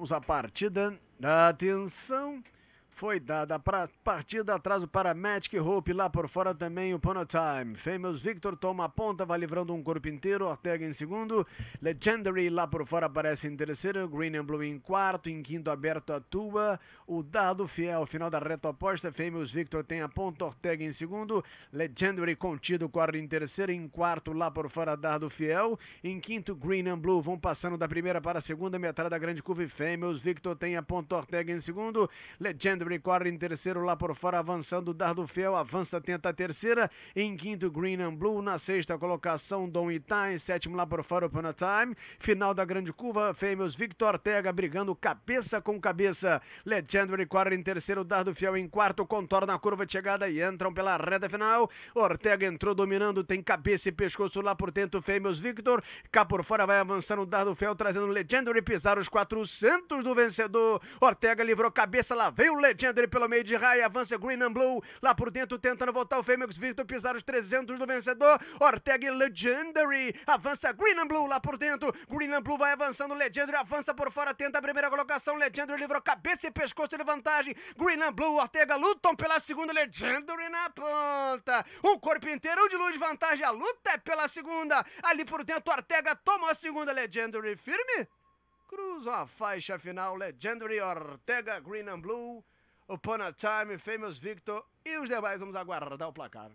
Vamos à partida. Atenção foi dada para partida, atraso para Magic Hope, lá por fora também o Ponotime. Time. Famous Victor toma a ponta, vai livrando um corpo inteiro, Ortega em segundo, Legendary lá por fora aparece em terceiro, Green and Blue em quarto, em quinto aberto atua, o Dado Fiel, final da reta oposta, Famous Victor tem a ponta, Ortega em segundo, Legendary contido, corre em terceiro, em quarto lá por fora Dado Fiel, em quinto Green and Blue vão passando da primeira para a segunda metade da grande curva e Famous Victor tem a ponta, Ortega em segundo, Legendary Avery corre em terceiro lá por fora, avançando. Dardo Fiel avança, tenta a terceira. Em quinto, Green and Blue. Na sexta colocação, Dom Itá. Em sétimo lá por fora, Open a Time. Final da grande curva, Fêmeos Victor Ortega brigando cabeça com cabeça. Legendary corre em terceiro, Dardo Fiel em quarto. Contorna a curva de chegada e entram pela reta final. Ortega entrou dominando, tem cabeça e pescoço lá por dentro. Fêmeos Victor. Cá por fora vai avançando Dardo Fiel, trazendo Legendary pisar os 400 do vencedor. Ortega livrou cabeça, lá veio o Legendary. Garotinha dele pelo meio de raia, avança Green and Blue. Lá por dentro, tentando voltar o Fêmix Victor pisar os 300 do vencedor. Ortega Legendary. Avança Green and Blue lá por dentro. Green and Blue vai avançando. Legendary avança por fora, tenta a primeira colocação. Legendary livrou cabeça e pescoço de vantagem. Green and Blue, Ortega lutam pela segunda. Legendary na ponta. Um corpo inteiro, de luz de vantagem. A luta é pela segunda. Ali por dentro, Ortega toma a segunda. Legendary firme. Cruzam a faixa final. Legendary Ortega Green and Blue. Upon a Time, Famous Victor e os demais. Vamos aguardar o placar.